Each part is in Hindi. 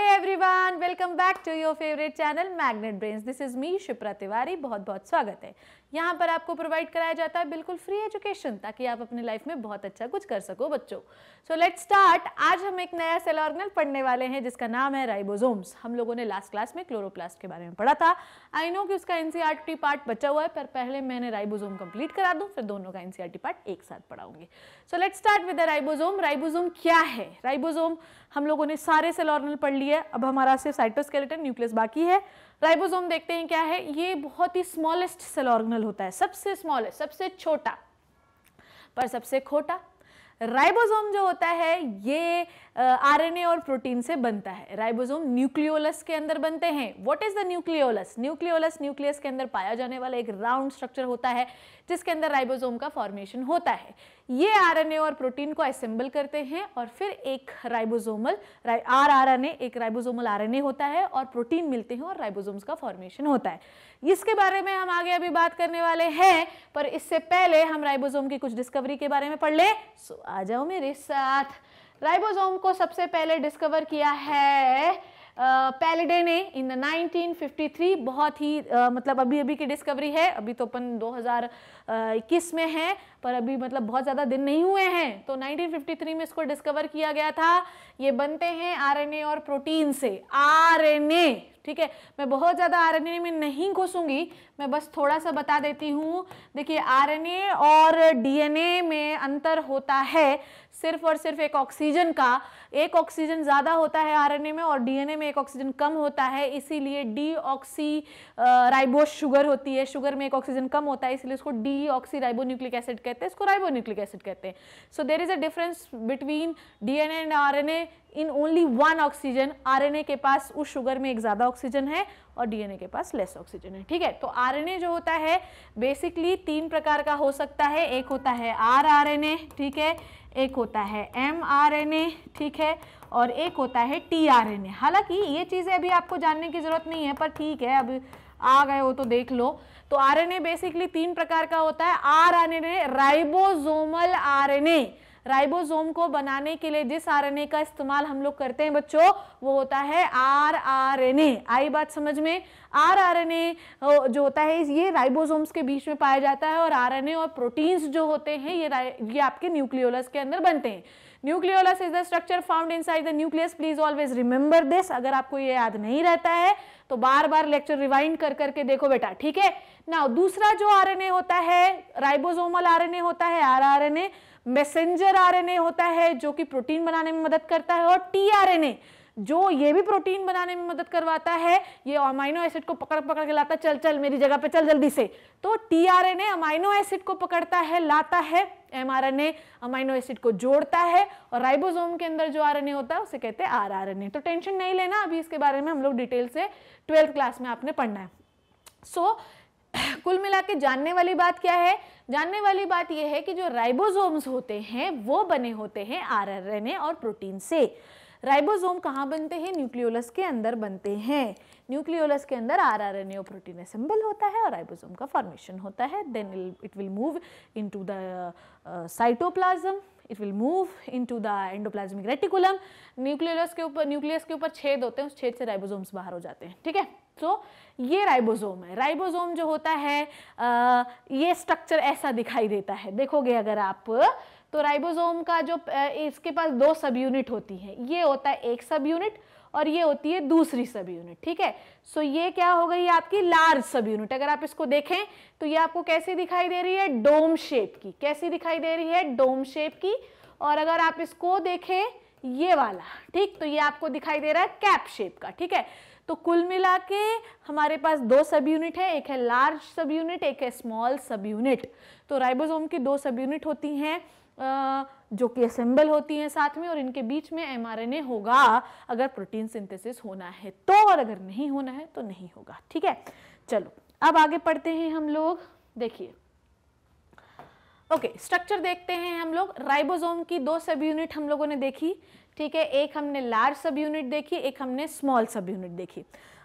Hey everyone, welcome back to your favorite channel Magnet Brains. This is me Shipra Tiwari बहुत बहुत स्वागत है यहाँ पर आपको प्रोवाइड कराया जाता है बिल्कुल फ्री एजुकेशन ताकि आप अपने लाइफ में बहुत अच्छा कुछ कर सको बच्चों सो लेट स्टार्ट आज हम एक नया सेल ऑर्गेनल पढ़ने वाले हैं जिसका नाम है राइबोजोम्स हम लोगों ने लास्ट क्लास में क्लोरोप्लास्ट के बारे में पढ़ा था आई नो कि उसका एनसीआरटी पार्ट e बचा हुआ है पर पहले मैंने राइबोजोम कंप्लीट करा दूँ फिर दोनों का एनसीआरटी पार्ट e एक साथ पढ़ाऊंगी so let start with the ribosome ribosome क्या है राइबोजोम हम लोगों ने सारे सेल ऑर्गेनल पढ़ लिए अब हमारा सिर्फ साइटोस्केलेटन न्यूक्लियस बाकी है राइबोसोम देखते हैं क्या है ये बहुत ही स्मॉलेस्ट सेल ऑर्गेनल होता है सबसे स्मॉलेस्ट सबसे छोटा पर सबसे खोटा राइबोसोम जो होता है ये आरएनए और प्रोटीन से बनता है राइबोसोम न्यूक्लियोलस के अंदर बनते हैं what is the nucleolus nucleolus nucleus के अंदर पाया जाने वाला एक राउंड स्ट्रक्चर होता है जिसके अंदर राइबोसोम का फॉर्मेशन होता है ये आरएनए और प्रोटीन को असेंबल करते हैं और फिर एक राइबोसोमल आर आर एक राइबोसोमल आर होता है और प्रोटीन मिलते हैं और राइबोजोम का फॉर्मेशन होता है इसके बारे में हम आगे अभी बात करने वाले हैं पर इससे पहले हम राइबोजोम की कुछ डिस्कवरी के बारे में पढ़ ले सो आ जाओ मेरे साथ राइबोसोम को सबसे पहले डिस्कवर किया है पैलेडे ने इन 1953 बहुत ही आ, मतलब अभी अभी की डिस्कवरी है अभी तो अपन 2000 इक्कीस में है पर अभी मतलब बहुत ज़्यादा दिन नहीं हुए हैं तो 1953 में इसको डिस्कवर किया गया था ये बनते हैं आरएनए और प्रोटीन से आरएनए ठीक है मैं बहुत ज़्यादा आरएनए में नहीं घुसूंगी मैं बस थोड़ा सा बता देती हूँ देखिए आरएनए और डीएनए में अंतर होता है सिर्फ और सिर्फ एक ऑक्सीजन का एक ऑक्सीजन ज़्यादा होता है आर में और डी में एक ऑक्सीजन कम होता है इसीलिए डी ऑक्सी राइबोस शुगर होती है शुगर में एक ऑक्सीजन कम होता है इसलिए उसको D D oxy oxyribonucleic acid कहते हैं इसको राइबोन्यूक्लिक एसिड कहते हैं so there is a difference between DNA and RNA in only one oxygen RNA के पास उस शुगर में एक ज़्यादा ऑक्सीजन है और डीएनए के पास लेस ऑक्सीजन है ठीक है तो आरएनए जो होता है बेसिकली तीन प्रकार का हो सकता है एक होता है आर आर ठीक है एक होता है एम आर एन ए ठीक है और एक होता है टी आर एन ए हालांकि ये चीज़ें अभी आपको जानने की ज़रूरत नहीं है पर ठीक है अभी आ गए हो तो देख लो तो आरएनए बेसिकली तीन प्रकार का होता है R RNA ribosomal RNA ribosome को बनाने के लिए जिस आरएनए का इस्तेमाल हम लोग करते हैं बच्चों वो होता है आर आर एन ए आई बात समझ में आर आर एन ए जो होता है ये राइबोसोम्स के बीच में पाया जाता है और आर एन ए और प्रोटीन्स जो होते हैं ये ये आपके न्यूक्लियोलस के अंदर बनते हैं nucleolus is the structure found inside the nucleus please always remember this अगर आपको ये याद नहीं रहता है तो बार बार लेक्चर रिवाइंड कर करके देखो बेटा ठीक है ना दूसरा जो आर होता है राइबोजोमल आर होता है आर मैसेंजर आरएनए होता है जो कि प्रोटीन बनाने में मदद करता है और टीआरएनए जो ये भी प्रोटीन बनाने में मदद करवाता है ये अमाइनो एसिड को पकड़ पकड़ के लाता चल चल मेरी जगह पे चल जल्दी से तो T R N A amino acid को पकड़ता है लाता है M R N A amino acid को जोड़ता है और राइबोसोम के अंदर जो आर एन ए होता है उसे कहते हैं आर आर एन ए तो टेंशन नहीं लेना अभी इसके बारे में हम लोग डिटेल से ट्वेल्थ क्लास में आपने पढ़ना है सो so, कुल मिला के जानने वाली बात क्या है जानने वाली बात यह है कि जो राइबोसोम्स होते हैं वो बने होते हैं ए और प्रोटीन से राइबोसोम कहाँ बनते हैं न्यूक्लियोलस के अंदर बनते हैं न्यूक्लियोलस के अंदर R R N A protein assemble होता है और राइबोसोम का फॉर्मेशन होता है then it will move into the cytoplasm it will move into the endoplasmic reticulum nucleolus के ऊपर न्यूक्लियस के ऊपर छेद होते हैं उस छेद से राइबोसोम्स बाहर हो जाते हैं ठीक है तो ये राइबोसोम है राइबोसोम जो होता है आ, uh, ये स्ट्रक्चर ऐसा दिखाई देता है देखोगे अगर आप तो राइबोसोम का जो इसके पास दो सब यूनिट होती है ये होता है एक सब यूनिट और ये होती है दूसरी सब यूनिट ठीक है सो so, ये क्या हो गई आपकी लार्ज सब यूनिट अगर आप इसको देखें तो ये आपको कैसी दिखाई दे रही है डोम शेप की कैसी दिखाई दे रही है डोम शेप की और अगर आप इसको देखें ये वाला ठीक तो ये आपको दिखाई दे रहा है कैप शेप का ठीक है तो कुल मिला के हमारे पास दो सब यूनिट है एक है लार्ज सब यूनिट एक है स्मॉल सब यूनिट तो राइबोसोम की दो सब यूनिट होती हैं जो कि असेंबल होती हैं साथ में और इनके बीच में एम होगा अगर प्रोटीन सिंथेसिस होना है तो और अगर नहीं होना है तो नहीं होगा ठीक है चलो अब आगे पढ़ते हैं हम लोग देखिए ओके okay, स्ट्रक्चर देखते हैं हम लोग राइबोसोम की दो सब यूनिट हम लोगों ने देखी ठीक है एक हमने लार्ज सब यूनिट देखी एक हमने स्मॉल सब यूनिट देखी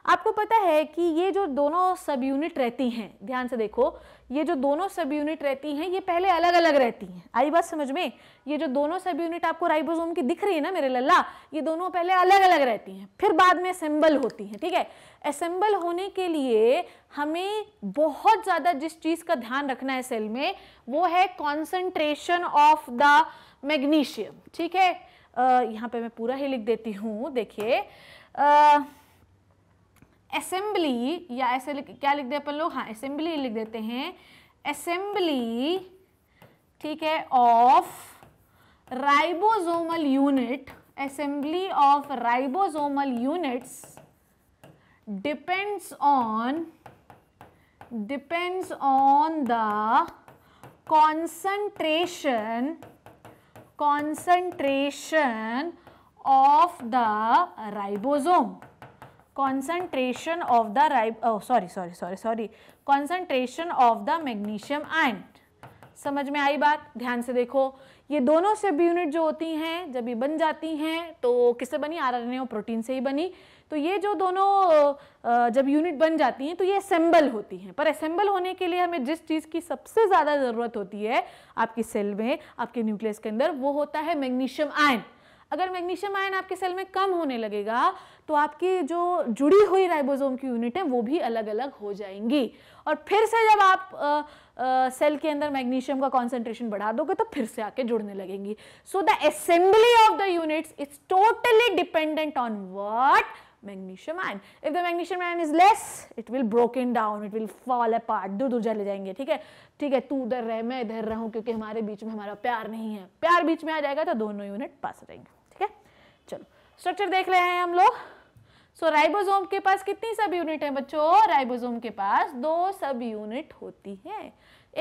आपको पता है कि ये जो दोनों सब यूनिट रहती हैं ध्यान से देखो ये जो दोनों सब यूनिट रहती हैं ये पहले अलग अलग रहती हैं आई बात समझ में ये जो दोनों सब यूनिट आपको राइबोसोम की दिख रही है ना मेरे लल्ला ये दोनों पहले अलग अलग रहती हैं फिर बाद में असेंबल होती हैं ठीक है असेंबल होने के लिए हमें बहुत ज़्यादा जिस चीज़ का ध्यान रखना है सेल में वो है कॉन्सेंट्रेशन ऑफ द मैग्नीशियम ठीक है यहाँ पर मैं पूरा ही लिख देती हूँ देखिए असेंबली या ऐसे क्या लिख दे अपन लोग हाँ असेंबली लिख देते हैं असेंबली ठीक है of ribosomal unit assembly of ribosomal units depends on depends on the concentration concentration of the ribosome concentration of the rib oh sorry sorry sorry sorry concentration of the magnesium ion समझ में आई बात ध्यान से देखो ये दोनों सब यूनिट जो होती हैं जब ये बन जाती हैं तो किससे बनी आरएनए और प्रोटीन से ही बनी तो ये जो दोनों जब यूनिट बन जाती हैं तो ये असेंबल होती हैं पर असेंबल होने के लिए हमें जिस चीज़ की सबसे ज़्यादा ज़रूरत होती है आपकी सेल में आपके न्यूक्लियस के अंदर वो होता है मैग्नीशियम आयन अगर मैग्नीशियम आयन आपके सेल में कम होने लगेगा तो आपकी जो जुड़ी हुई राइबोसोम की यूनिट है वो भी अलग अलग हो जाएंगी और फिर से जब आप आ, आ, सेल के अंदर मैग्नीशियम का कॉन्सेंट्रेशन बढ़ा दोगे तो फिर से आके जुड़ने लगेंगी so the assembly of the units is totally dependent on what magnesium ion if the magnesium ion is less it will broken down it will fall apart दूर दूर चले जाएंगे ठीक है ठीक है तू उधर रह मैं इधर रहूं क्योंकि हमारे बीच में हमारा प्यार नहीं है प्यार बीच में आ जाएगा तो दोनों यूनिट पास रहेंगे चलो स्ट्रक्चर देख रहे हैं हम लोग सो so, राइबोसोम के पास कितनी सब यूनिट है बच्चों राइबोसोम के पास दो सब यूनिट होती है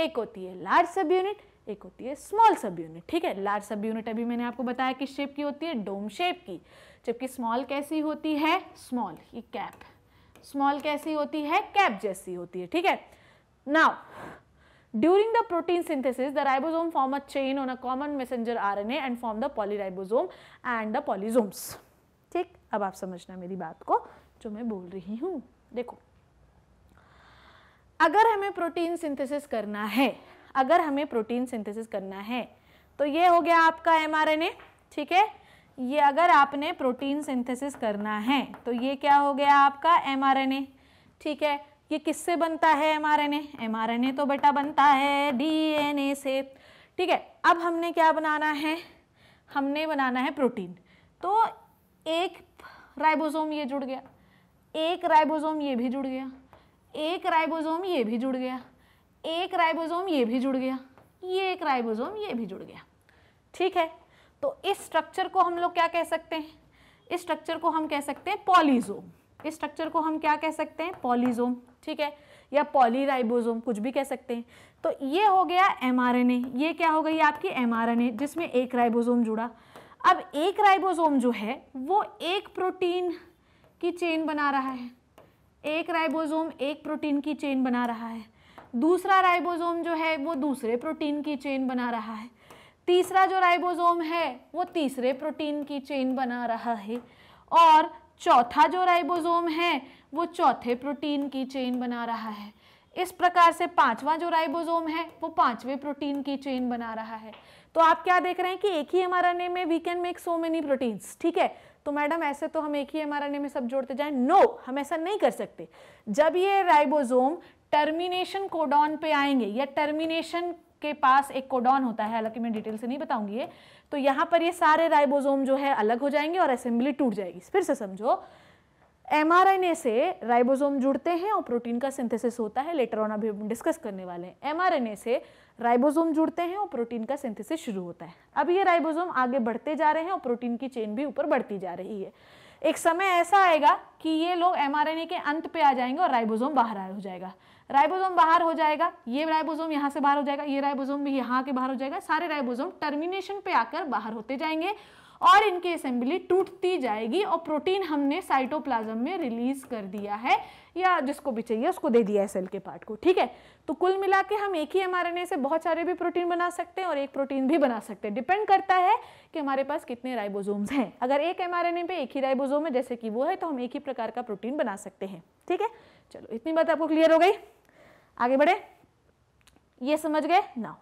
एक होती है लार्ज सब यूनिट एक होती है स्मॉल सब यूनिट ठीक है लार्ज सब यूनिट अभी मैंने आपको बताया किस शेप की होती है डोम शेप की जबकि स्मॉल कैसी होती है स्मॉल ये कैप स्मॉल कैसी होती है कैप जैसी होती है ठीक है now During the protein synthesis, the ribosome form a chain on a common messenger RNA and form the polyribosome and the polysomes. ठीक अब आप समझना मेरी बात को जो मैं बोल रही हूँ देखो अगर हमें प्रोटीन सिंथेसिस करना है अगर हमें प्रोटीन सिंथेसिस करना है तो ये हो गया आपका एमआरएनए ठीक है ये अगर आपने प्रोटीन सिंथेसिस करना है तो ये क्या हो गया आपका एमआरएनए ठीक है ये किससे बनता है एमआरएनए एमआरएनए तो बेटा बनता है डीएनए से ठीक है अब हमने क्या बनाना है हमने बनाना है प्रोटीन तो एक राइबोसोम ये जुड़ गया एक राइबोसोम ये भी जुड़ गया एक राइबोसोम ये भी जुड़ गया एक राइबोसोम ये भी जुड़ गया ये एक राइबोसोम ये भी जुड़ गया ठीक है तो इस स्ट्रक्चर को हम लोग क्या कह सकते हैं इस स्ट्रक्चर को हम कह सकते हैं पॉलीजोम इस स्ट्रक्चर को हम क्या कह सकते हैं पॉलीजोम ठीक है या पॉलीराइबोसोम कुछ भी कह सकते हैं तो ये हो गया एमआरएनए ये क्या हो गई आपकी एमआरएनए जिसमें एक राइबोसोम जुड़ा अब एक राइबोसोम जो है वो एक प्रोटीन की चेन बना रहा है एक राइबोसोम एक प्रोटीन की चेन बना रहा है दूसरा राइबोसोम जो है वो दूसरे प्रोटीन की चेन बना रहा है तीसरा जो राइबोसोम है वो तीसरे प्रोटीन की चेन बना रहा है और चौथा जो राइबोसोम है वो चौथे प्रोटीन की चेन बना रहा है इस प्रकार से पांचवा जो राइबोसोम है वो पांचवे प्रोटीन की चेन बना रहा है तो आप क्या देख रहे हैं कि एक ही एमआरएनए में we can make so many proteins ठीक है तो मैडम ऐसे तो हम एक ही एमआरएनए में सब जोड़ते जाए नो no, हम ऐसा नहीं कर सकते जब ये राइबोसोम टर्मिनेशन कोडॉन पे आएंगे या टर्मिनेशन के पास एक कोडॉन होता है हालांकि मैं डिटेल से नहीं बताऊंगी ये तो यहां पर ये सारे राइबोसोम जो है अलग हो जाएंगे और असेंबली टूट जाएगी फिर से समझो एमआरएनए से राइबोसोम जुड़ते हैं और प्रोटीन का सिंथेसिस होता है लेटर ऑन अभी हम डिस्कस करने वाले हैं एमआरएनए से राइबोसोम जुड़ते हैं और प्रोटीन का सिंथेसिस शुरू होता है अब ये राइबोसोम आगे बढ़ते जा रहे हैं और प्रोटीन की चेन भी ऊपर बढ़ती जा रही है एक समय ऐसा आएगा कि ये लोग ए के अंत पे आ जाएंगे और राइबोसोम बाहर हो जाएगा राइबोसोम बाहर हो जाएगा ये राइबोसोम यहाँ से बाहर हो जाएगा ये राइबोसोम भी यहाँ के बाहर हो जाएगा सारे राइबोसोम टर्मिनेशन पे आकर बाहर होते जाएंगे और इनकी असेंबली टूटती जाएगी और प्रोटीन हमने साइटोप्लाज्म में रिलीज कर दिया है या जिसको भी चाहिए उसको दे दिया है सेल के पार्ट को ठीक है तो कुल मिला के हम एक ही एम से बहुत सारे भी प्रोटीन बना सकते हैं और एक प्रोटीन भी बना सकते हैं डिपेंड करता है कि हमारे पास कितने राइबोजोम्स हैं अगर एक एम पे एक ही राइबोजोम है जैसे कि वो है तो हम एक ही प्रकार का प्रोटीन बना सकते हैं ठीक है चलो इतनी बात आपको क्लियर हो गई आगे बढ़े ये समझ गए ना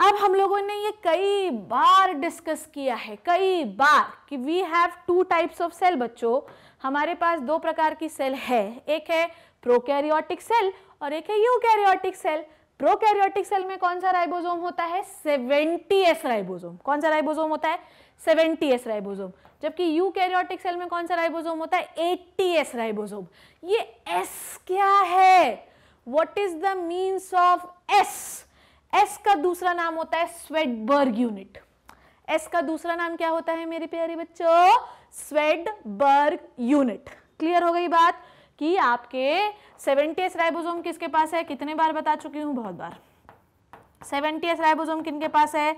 अब हम लोगों ने ये कई बार डिस्कस किया है कई बार कि we have two types of cell बच्चों हमारे पास दो प्रकार की सेल है एक है प्रोकैरियोटिक सेल और एक है यूकैरियोटिक सेल प्रोकैरियोटिक सेल में कौन सा राइबोसोम होता है सेवेंटी एस राइबोसोम कौन सा राइबोसोम होता है सेवेंटी एस राइबोसोम जबकि यूकैरियोटिक सेल में कौन सा राइबोसोम होता है एस राइबोसोम ये एस क्या है what is the means of S S का दूसरा नाम होता है स्वेडबर्ग यूनिट एस का दूसरा नाम क्या होता है मेरे प्यारे बच्चों स्वेडबर्ग यूनिट क्लियर हो गई बात कि आपके सेवेंटीएस राइबोसोम किसके पास है कितने बार बता चुकी हूं बहुत बार सेवेंटीएस राइबोसोम किन के पास है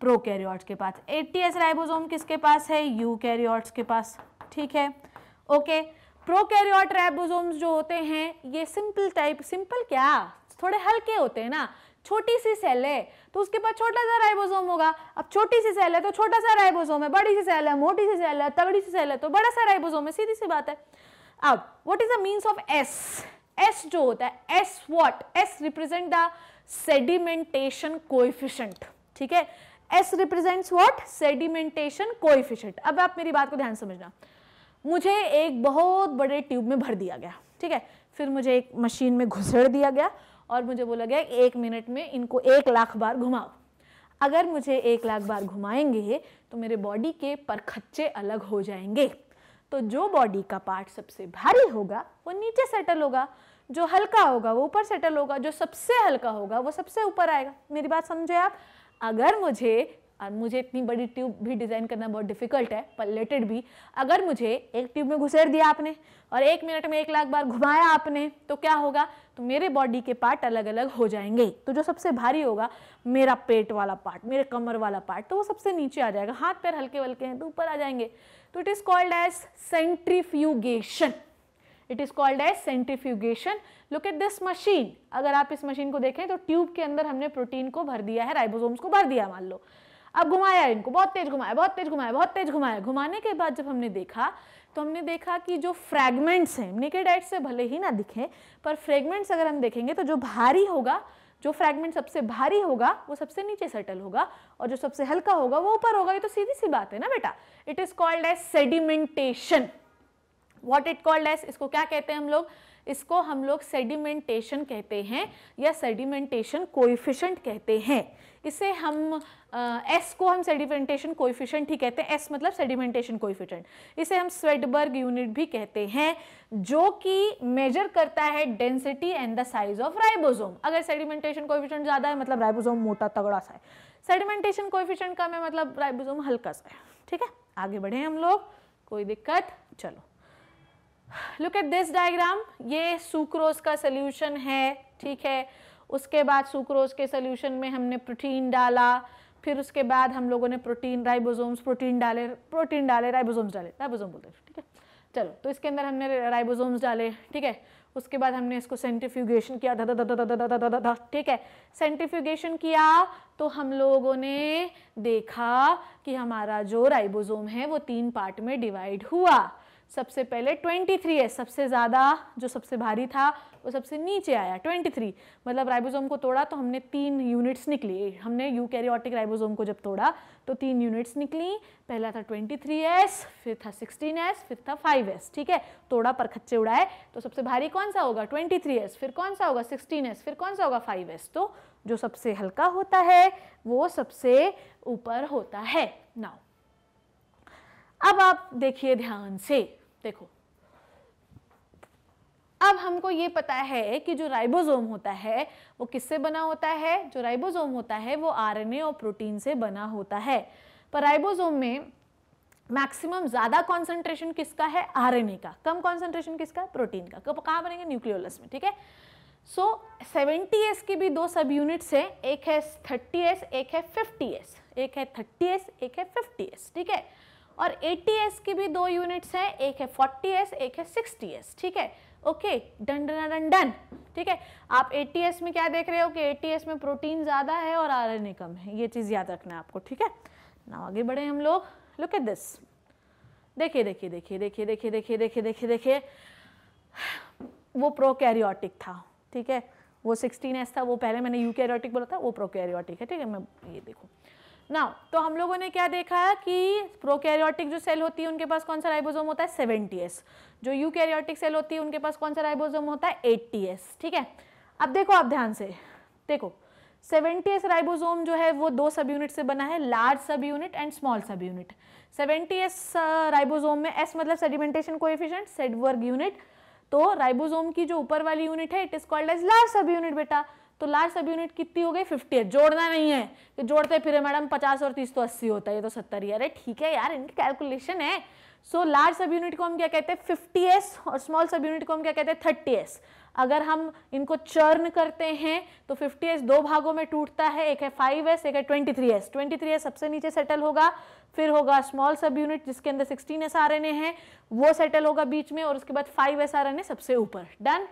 प्रोकैरियोट्स के पास एटीएस राइबोसोम किसके पास है यूकैरियोट्स के पास ठीक है ओके प्रोकैरियोट राइबोसोम्स जो होते हैं ये सिंपल टाइप सिंपल क्या थोड़े हल्के होते हैं ना छोटी सी सेल है तो उसके पास छोटा सा राइबोसोम होगा अब छोटी सी सेल है तो छोटा सा राइबोसोम है बड़ी सी सेल है मोटी सी सेल है तगड़ी सी सेल है तो बड़ा सा राइबोसोम है सीधी सी बात है अब what is the means of S S जो होता है S what S represent the sedimentation coefficient ठीक है S represent what sedimentation coefficient अब आप मेरी बात को ध्यान समझना मुझे एक बहुत बड़े ट्यूब में भर दिया गया ठीक है फिर मुझे एक मशीन में घुसेड़ दिया गया और मुझे बोला गया एक मिनट में इनको एक लाख बार घुमाओ अगर मुझे एक लाख बार घुमाएंगे तो मेरे बॉडी के परखच्चे अलग हो जाएंगे तो जो बॉडी का पार्ट सबसे भारी होगा वो नीचे सेटल होगा जो हल्का होगा वो ऊपर सेटल होगा जो सबसे हल्का होगा वो सबसे ऊपर आएगा मेरी बात समझे आप अगर मुझे और मुझे इतनी बड़ी ट्यूब भी डिज़ाइन करना बहुत डिफिकल्ट है पलेटेड भी अगर मुझे एक ट्यूब में घुसेर दिया आपने और एक मिनट में एक लाख बार घुमाया आपने तो क्या होगा तो मेरे बॉडी के पार्ट अलग अलग हो जाएंगे तो जो सबसे भारी होगा मेरा पेट वाला पार्ट मेरे कमर वाला पार्ट तो वो सबसे नीचे आ जाएगा हाथ पैर हल्के वल्के हैं तो ऊपर आ जाएंगे तो it is called as centrifugation it is called as centrifugation look at this machine अगर आप इस मशीन को देखें तो ट्यूब के अंदर हमने प्रोटीन को भर दिया है राइबोसोम्स को भर दिया मान लो अब घुमाया इनको बहुत तेज घुमाया बहुत तेज घुमाया बहुत तेज घुमाया घुमाने के बाद जब हमने देखा तो हमने देखा कि जो फ्रैगमेंट्स हैं नेकेड एड से भले ही ना दिखें पर फ्रेगमेंट्स अगर हम देखेंगे तो जो भारी होगा जो फ्रैगमेंट सबसे भारी होगा वो सबसे नीचे सेटल होगा और जो सबसे हल्का होगा वो ऊपर होगा ये तो सीधी सी बात है ना बेटा it is called as sedimentation what it called as इसको क्या कहते हैं हम लोग इसको हम लोग सेडिमेंटेशन कहते हैं या सेडिमेंटेशन कोइफिशेंट कहते हैं इसे हम एस को हम सेडिमेंटेशन कोइफिशेंट ही कहते हैं एस मतलब सेडिमेंटेशन कोइफिशेंट इसे हम स्वेडबर्ग यूनिट भी कहते हैं जो कि मेजर करता है density and the size of ribosome अगर सेडिमेंटेशन कोइफिशेंट ज़्यादा है मतलब राइबोसोम मोटा तगड़ा सा है सेडिमेंटेशन कोइफिशेंट कम है मतलब राइबोसोम हल्का सा है ठीक है आगे बढ़े हम लोग कोई दिक्कत चलो लुक एट दिस डायग्राम ये सुक्रोज का सोल्यूशन है ठीक है उसके बाद सुक्रोज के सोल्यूशन में हमने प्रोटीन डाला फिर उसके बाद हम लोगों ने प्रोटीन राइबोसोम्स प्रोटीन डाले प्रोटीन डाले राइबोसोम्स डाले राइबोसोम बोलते हैं ठीक है चलो तो इसके अंदर हमने राइबोसोम्स डाले ठीक है उसके बाद हमने इसको सेंटिफ्यूगेशन किया धा धा धा धा धा धा धा ठीक है सेंटिफ्यूगेशन किया तो हम लोगों ने देखा कि हमारा जो राइबोसोम है वो तीन पार्ट में डिवाइड हुआ सबसे पहले 23 है सबसे ज़्यादा जो सबसे भारी था वो सबसे नीचे आया 23 मतलब राइबोसोम को तोड़ा तो हमने तीन यूनिट्स निकली हमने यूकैरियोटिक राइबोसोम को जब तोड़ा तो तीन यूनिट्स निकली पहला था 23s फिर था 16s फिर था 5s ठीक है तोड़ा पर खच्चे उड़ाए तो सबसे भारी कौन सा होगा 23s फिर कौन सा होगा 16s फिर कौन सा होगा 5s तो जो सबसे हल्का होता है वो सबसे ऊपर होता है नाउ अब आप देखिए ध्यान से देखो अब हमको ये पता है कि जो राइबोसोम होता है वो किससे बना होता है जो राइबोसोम होता है वो आरएनए और प्रोटीन से बना होता है पर राइबोसोम में मैक्सिमम ज़्यादा कॉन्सेंट्रेशन किसका है आरएनए का कम कॉन्सेंट्रेशन किसका है प्रोटीन का कब कहाँ बनेंगे न्यूक्लियोलस में ठीक है सो सेवेंटी एस की भी दो सब यूनिट्स हैं एक है थर्टी एस एक है फिफ्टी एस एक है थर्टी एस एक है फिफ्टी एस ठीक है और एस की भी दो यूनिट्स है एक है फोर्टी एस एक है सिक्सटी एस ठीक है okay done done done done ठीक है आप एटीएस में क्या देख रहे हो कि एटीएस में प्रोटीन ज़्यादा है और आर एन ए कम है ये चीज़ याद रखना है आपको ठीक है ना आगे बढ़े हम लोग लुक एट दिस देखिए देखिए देखिए देखिए देखिए देखिए देखिए देखिए देखिए वो प्रोकैरियोटिक था ठीक है वो सिक्सटीन एस था वो पहले मैंने यूकैरियोटिक बोला था वो प्रोकैरियोटिक है ठीक है मैं ये देखूँ नाउ तो हम लोगों ने क्या देखा कि प्रोकैरियोटिक जो सेल होती है उनके पास कौन सा राइबोसोम होता है सेवेंटी एस जो यूकैरियोटिक सेल होती है उनके पास कौन सा राइबोसोम होता है एट्टी एस ठीक है अब देखो आप ध्यान से देखो सेवेंटी एस राइबोसोम जो है वो दो सब यूनिट से बना है large subunit and small subunit seventy S ribosome में एस मतलब sedimentation coefficient Svedberg unit तो राइबोसोम की जो ऊपर वाली यूनिट है it is called as large subunit बेटा तो लार्ज सब यूनिट कितनी हो गई फिफ्टी है जोड़ना नहीं है कि तो जोड़ते फिर मैडम पचास और तीस तो अस्सी होता है ये तो सत्तर ही अरे ठीक है यार इनकी कैलकुलेशन है सो लार्ज सब यूनिट को हम क्या कहते हैं फिफ्टी एस और स्मॉल सब यूनिट को हम क्या कहते हैं थर्टी एस अगर हम इनको चर्न करते हैं तो 50s दो भागों में टूटता है एक है 5s एक है 23s 23s सबसे नीचे सेटल होगा फिर होगा स्मॉल सब यूनिट जिसके अंदर 16s आरएनए है वो सेटल होगा बीच में और उसके बाद 5s आरएनए सबसे ऊपर डन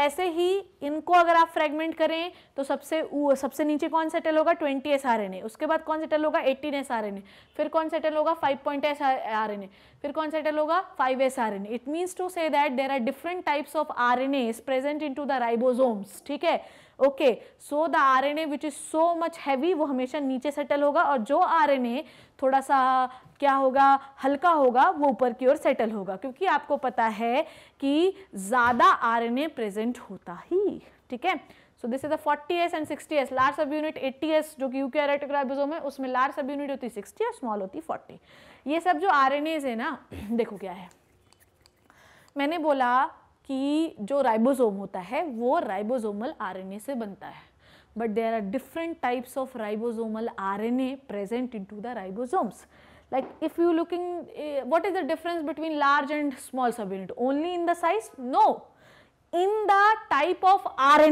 ऐसे ही इनको अगर आप फ्रेगमेंट करें तो सबसे सबसे नीचे कौन सेटल होगा twenty S R N A उसके बाद कौन सेटल होगा eighteen S R N A फिर कौन सेटल होगा five point S R N A फिर कौन सेटल होगा five S R N A it means to say that there are different types of R N As present into the ribosomes ठीक है okay so the RNA which is so much heavy वो हमेशा नीचे सेटल होगा और जो आरएनए थोड़ा सा क्या होगा हल्का होगा वो ऊपर की ओर सेटल होगा क्योंकि आपको पता है कि ज़्यादा आरएनए प्रेजेंट होता ही ठीक है so this is a forty S and sixty S large subunit eighty S जो कि यूके रेटिक्राइबोसोम में उसमें लार्ज सब यूनिट होती है 60 और स्मॉल होती है 40 ये सब जो आरएनएज है ना देखो क्या है मैंने बोला कि जो राइबोसोम होता है वो राइबोसोमल आरएनए से बनता है but there are different types of ribosomal RNA present in the ribosomes like if you looking what is the difference between large and small subunit only in the size no in the type of R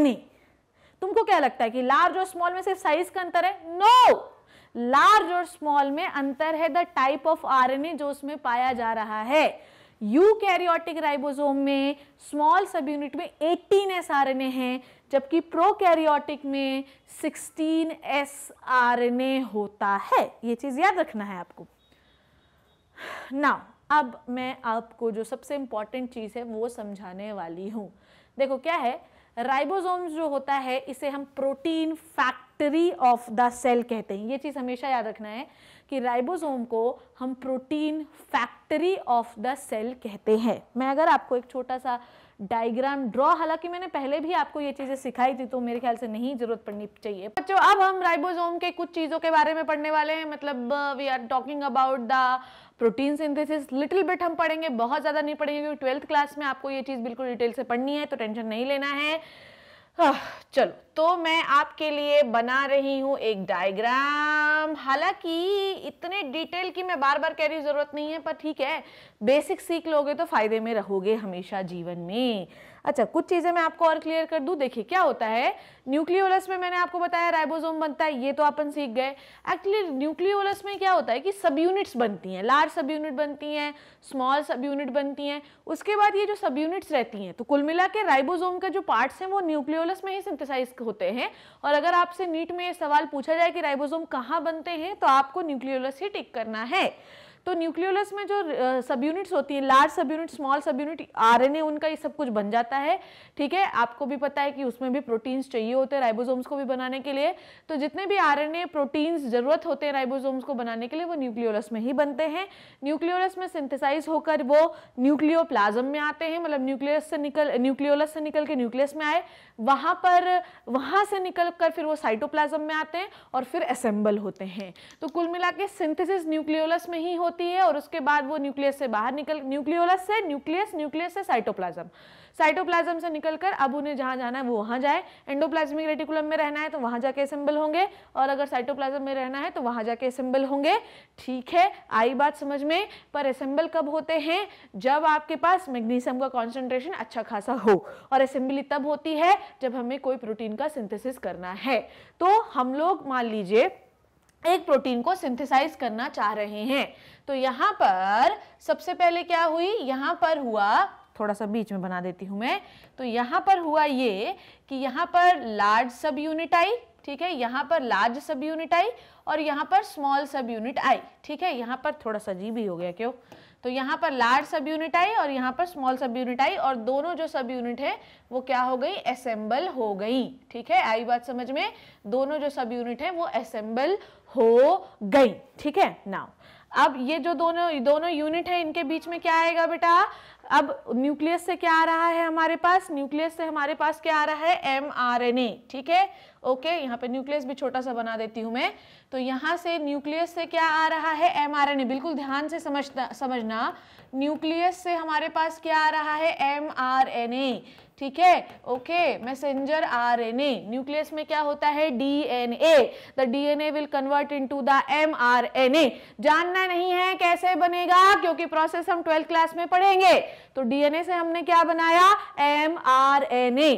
तुमको क्या लगता है कि लार्ज और स्मॉल में सिर्फ साइज का अंतर है नो लार्ज और स्मॉल में अंतर है द टाइप ऑफ आरएनए जो उसमें पाया जा रहा है यूकैरियोटिक राइबोसोम में स्मॉल सब यूनिट में 18 एसआरएनए हैं जबकि प्रोकैरियोटिक में 16 एसआरएनए होता है ये चीज़ याद रखना है आपको ना अब मैं आपको जो सबसे इंपॉर्टेंट चीज़ है वो समझाने वाली हूं देखो क्या है राइबोसोम्स जो होता है इसे हम protein factory of the cell कहते हैं ये चीज़ हमेशा याद रखना है कि राइबोसोम को हम protein factory of the cell कहते हैं मैं अगर आपको एक छोटा सा डायग्राम ड्रॉ हालांकि मैंने पहले भी आपको ये चीज़ें सिखाई थी तो मेरे ख्याल से नहीं जरूरत पड़नी चाहिए बच्चों अब हम राइबोसोम के कुछ चीज़ों के बारे में पढ़ने वाले हैं मतलब we are talking about the protein synthesis little bit हम पढ़ेंगे बहुत ज़्यादा नहीं पढ़ेंगे क्योंकि ट्वेल्थ क्लास में आपको ये चीज़ बिल्कुल डिटेल से पढ़नी है तो टेंशन नहीं लेना है हाँ, चलो तो मैं आपके लिए बना रही हूँ एक डायग्राम हालांकि इतने डिटेल की मैं बार बार कह रही ज़रूरत नहीं है पर ठीक है बेसिक सीख लोगे तो फायदे में रहोगे हमेशा जीवन में अच्छा कुछ चीज़ें मैं आपको और क्लियर कर दूँ देखिए क्या होता है न्यूक्लियोलस में मैंने आपको बताया राइबोसोम बनता है ये तो अपन सीख गए एक्चुअली न्यूक्लियोलस में क्या होता है कि सब यूनिट्स बनती हैं लार्ज सब यूनिट बनती हैं स्मॉल सब यूनिट बनती हैं उसके बाद ये जो सब यूनिट्स रहती हैं तो कुल मिला के राइबोसोम का जो पार्ट्स हैं वो न्यूक्लियोलस में ही सिंथेसाइज होते हैं और अगर आपसे नीट में ये सवाल पूछा जाए कि राइबोजोम कहाँ बनते हैं तो आपको न्यूक्लियोलस ही टिक करना है तो न्यूक्लियोलस में जो सब यूनिट्स होती हैं large subunit small subunit RNA उनका ये सब कुछ बन जाता है ठीक है आपको भी पता है कि उसमें भी प्रोटीन्स चाहिए होते हैं राइबोसोम्स को भी बनाने के लिए तो जितने भी आरएनए प्रोटीन्स जरूरत होते हैं राइबोसोम्स को बनाने के लिए वो न्यूक्लियोलस में ही बनते हैं न्यूक्लियोलस में सिंथेसाइज होकर वो प्लाज्म में आते हैं मतलब न्यूक्लियस से निकल न्यूक्लियोलस से निकल के न्यूक्लियस में आए वहाँ पर वहाँ से निकल कर फिर वो साइटोप्लाज्म में आते हैं और फिर असेंबल होते हैं तो कुल मिला के सिंथेसिस न्यूक्लियोलस में ही हो होती है और उसके बाद वो न्यूक्लियस से बाहर निकल न्यूक्लियोलस से न्यूक्लियस न्यूक्लियस से साइटोप्लाज्म साइटोप्लाज्म से निकलकर अब उन्हें जहाँ जाना है वो वहाँ जाए एंडोप्लाज्मिक रेटिकुलम में रहना है तो वहाँ जाके असेंबल होंगे और अगर साइटोप्लाज्म में रहना है तो वहाँ जाके असेंबल होंगे ठीक है आई बात समझ में पर असेंबल कब होते हैं जब आपके पास मैग्नीशियम का कॉन्सेंट्रेशन अच्छा खासा हो और असेंबली तब होती है जब हमें कोई प्रोटीन का सिंथेसिस करना है तो हम लोग मान लीजिए एक प्रोटीन को सिंथेसाइज करना चाह रहे हैं तो यहाँ पर सबसे पहले क्या हुई यहाँ पर हुआ थोड़ा सा बीच में बना देती हूँ मैं तो यहाँ पर हुआ ये कि यहाँ पर लार्ज सब यूनिट आई ठीक है यहाँ पर लार्ज सब यूनिट आई और यहाँ पर स्मॉल सब यूनिट आई ठीक है यहाँ पर थोड़ा सा जी भी हो गया क्यों तो यहाँ पर लार्ज सब यूनिट आई और यहाँ पर स्मॉल सब यूनिट आई और दोनों जो सब यूनिट है वो क्या हो गई असेंबल हो गई ठीक है आई बात समझ में दोनों जो सब यूनिट है वो असेंबल हो गई ठीक है नाउ अब ये जो दोनों दोनों यूनिट है इनके बीच में क्या आएगा बेटा अब न्यूक्लियस से क्या आ रहा है हमारे पास न्यूक्लियस से हमारे पास क्या आ रहा है ए ठीक है ओके यहाँ पे न्यूक्लियस भी छोटा सा बना देती हूँ मैं तो यहाँ से न्यूक्लियस से क्या आ रहा है ए बिल्कुल ध्यान से समझना समझना न्यूक्लियस से हमारे पास क्या आ रहा है ए ठीक है ओके मैसेंजर आरएनए न्यूक्लियस में क्या होता है DNA the DNA will convert into the mRNA जानना नहीं है कैसे बनेगा क्योंकि प्रोसेस हम ट्वेल्थ क्लास में पढ़ेंगे तो डीएनए से हमने क्या बनाया mRNA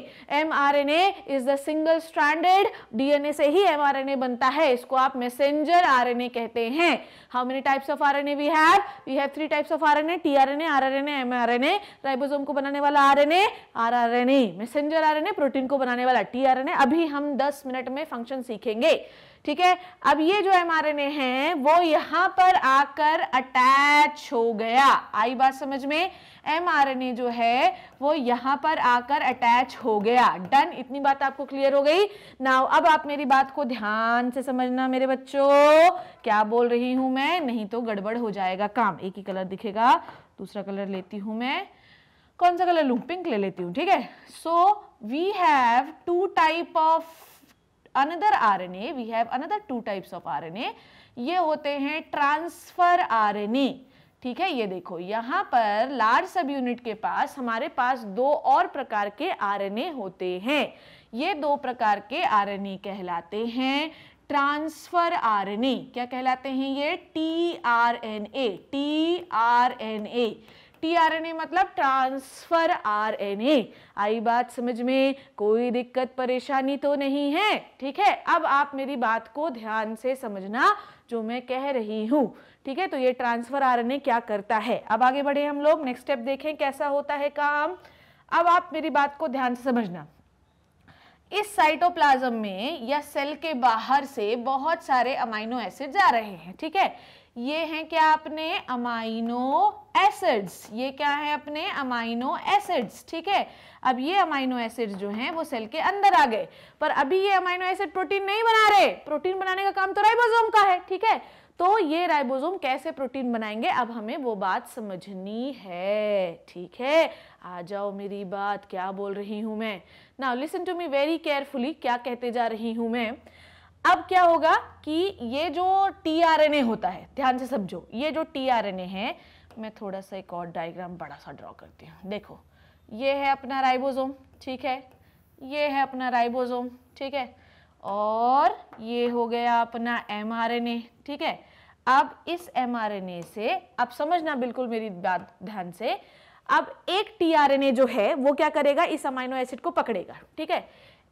mRNA is the single stranded DNA से ही एमआरएनए बनता है इसको आप मैसेंजर आरएनए कहते हैं how many types of RNA we have we have three types of RNA tRNA rRNA mRNA ribosome को बनाने वाला RNA R R RNA messenger RNA protein को बनाने वाला टीआरएनए अभी हम 10 मिनट में फंक्शन सीखेंगे ठीक है अब ये जो एमआरएनए है वो यहां पर आकर अटैच हो गया आई बात समझ में एमआरएनए जो है वो यहां पर आकर अटैच हो गया डन इतनी बात आपको क्लियर हो गई नाउ अब आप मेरी बात को ध्यान से समझना मेरे बच्चों क्या बोल रही हूं मैं नहीं तो गड़बड़ हो जाएगा काम एक ही कलर दिखेगा दूसरा कलर लेती हूं मैं कौन सा कलर लूँ पिंक ले लेती हूँ ठीक है so we have two type of another R N A we have another two types of R N A ये होते हैं ट्रांसफ़र आर एन ए ठीक है ये देखो यहाँ पर लार्ज सब यूनिट के पास हमारे पास दो और प्रकार के आर एन ए होते हैं ये दो प्रकार के आर एन ए कहलाते हैं ट्रांसफर आर एन ए क्या कहलाते हैं ये T R N A T R N A tRNA मतलब ट्रांसफर आरएनए आई बात समझ में कोई दिक्कत परेशानी तो नहीं है ठीक है अब आप मेरी बात को ध्यान से समझना जो मैं कह रही हूँ ठीक है तो ये ट्रांसफर आरएनए क्या करता है अब आगे बढ़े हम लोग नेक्स्ट स्टेप देखें कैसा होता है काम अब आप मेरी बात को ध्यान से समझना इस साइटोप्लाज्म में या सेल के बाहर से बहुत सारे अमाइनो एसिड जा रहे हैं ठीक है ये हैं क्या अपने अमाइनो एसिड्स ये क्या है अपने अमाइनो एसिड्स ठीक है अब ये अमाइनो एसिड्स जो हैं वो सेल के अंदर आ गए पर अभी ये अमाइनो एसिड प्रोटीन नहीं बना रहे प्रोटीन बनाने का काम तो राइबोसोम का है ठीक है तो ये राइबोसोम कैसे प्रोटीन बनाएंगे अब हमें वो बात समझनी है ठीक है आ जाओ मेरी बात क्या बोल रही हूँ मैं now listen to me very carefully क्या कहते जा रही हूँ मैं अब क्या होगा कि ये जो टीआरएनए होता है ध्यान से समझो ये जो टीआरएनए है मैं थोड़ा सा एक और डायग्राम बड़ा सा ड्रॉ करती हूँ देखो ये है अपना राइबोसोम ठीक है ये है अपना राइबोसोम ठीक है और ये हो गया अपना एमआरएनए ठीक है अब इस एमआरएनए से अब समझना बिल्कुल मेरी बात ध्यान से अब एक ए जो है वो क्या करेगा इस अमाइनो एसिड को पकड़ेगा ठीक है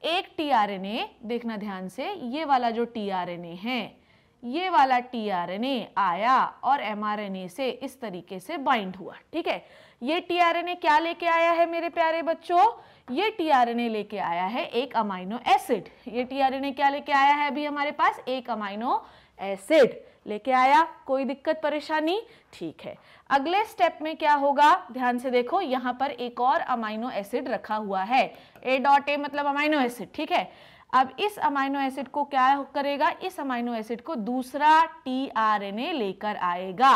एक टीआरएनए देखना ध्यान से ये वाला जो टीआरएनए है ये वाला टीआरएनए आया और एमआरएनए से इस तरीके से बाइंड हुआ ठीक है ये टीआरएनए क्या लेके आया है मेरे प्यारे बच्चों ये टीआरएनए लेके आया है एक अमाइनो एसिड ये टीआरएनए क्या लेके आया है अभी हमारे पास एक अमाइनो एसिड लेके आया कोई दिक्कत परेशानी ठीक है अगले स्टेप में क्या होगा ध्यान से देखो यहां पर एक और अमाइनो एसिड रखा हुआ है ए डॉट ए मतलब अमाइनो एसिड ठीक है अब इस अमाइनो एसिड को क्या करेगा इस अमाइनो एसिड को दूसरा टी आर एन ए लेकर आएगा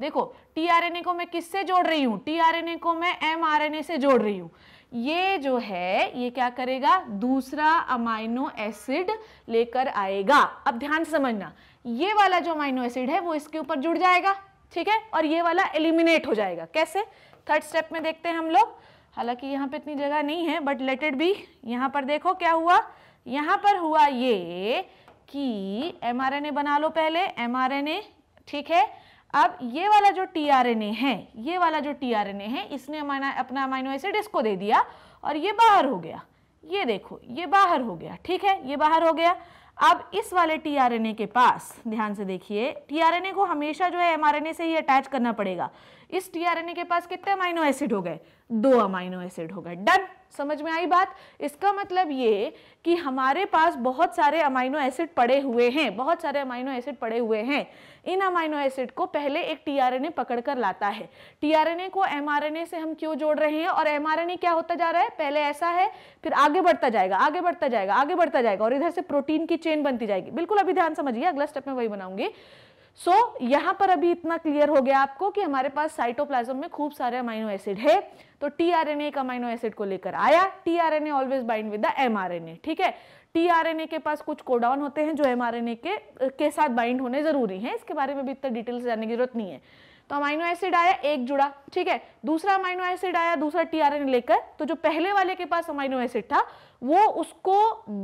देखो टीआरएनए को मैं किससे जोड़ रही हूँ टीआरएनए को मैं एमआरएनए से जोड़ रही हूँ ये जो है ये क्या करेगा दूसरा अमाइनो एसिड लेकर आएगा अब ध्यान समझना ये वाला जो अमाइनो एसिड है वो इसके ऊपर जुड़ जाएगा ठीक है और ये वाला एलिमिनेट हो जाएगा कैसे थर्ड स्टेप में देखते हैं हम लोग हालांकि यहाँ पे इतनी जगह नहीं है बट लेटेड भी यहाँ पर देखो क्या हुआ यहाँ पर हुआ ये कि एम बना लो पहले एम ठीक है अब ये वाला जो टी है ये वाला जो टी है इसने अपना अमाइनो एसिड इसको दे दिया और ये बाहर हो गया ये देखो ये बाहर हो गया ठीक है ये बाहर हो गया अब इस वाले टीआरएनए के पास ध्यान से देखिए टीआरएनए को हमेशा जो है एमआरएनए से ही अटैच करना पड़ेगा इस टीआरएनए के पास कितने अमाइनो एसिड हो गए दो अमाइनो एसिड हो गए डन समझ में आई बात इसका मतलब ये कि हमारे पास बहुत सारे अमाइनो एसिड पड़े हुए हैं बहुत सारे अमाइनो एसिड पड़े हुए हैं इन अमाइनो एसिड को पहले एक टीआरएनए पकड़कर लाता है टीआरएनए को एमआरएनए से हम क्यों जोड़ रहे हैं और एमआरएनए क्या होता जा रहा है पहले ऐसा है फिर आगे बढ़ता जाएगा आगे बढ़ता जाएगा आगे बढ़ता जाएगा और इधर से प्रोटीन की चेन बनती जाएगी बिल्कुल अभी ध्यान समझिए अगला स्टेप में वही बनाऊंगी सो so, यहां पर अभी इतना क्लियर हो गया आपको कि हमारे पास साइटोप्लाज्म में खूब सारे अमाइनो एसिड है तो टीआरएनए एक अमाइनो एसिड को लेकर आया tRNA always bind with the mRNA ठीक है टीआरएनए के पास कुछ कोडाउन होते हैं जो एमआरएनए के के साथ बाइंड होने जरूरी है इसके बारे में भी इतना डिटेल से जानने की जरूरत नहीं है तो अमाइनो एसिड आया एक जुड़ा ठीक है दूसरा अमाइनो एसिड आया दूसरा टीआरएनए लेकर तो जो पहले वाले के पास अमाइनो एसिड था वो उसको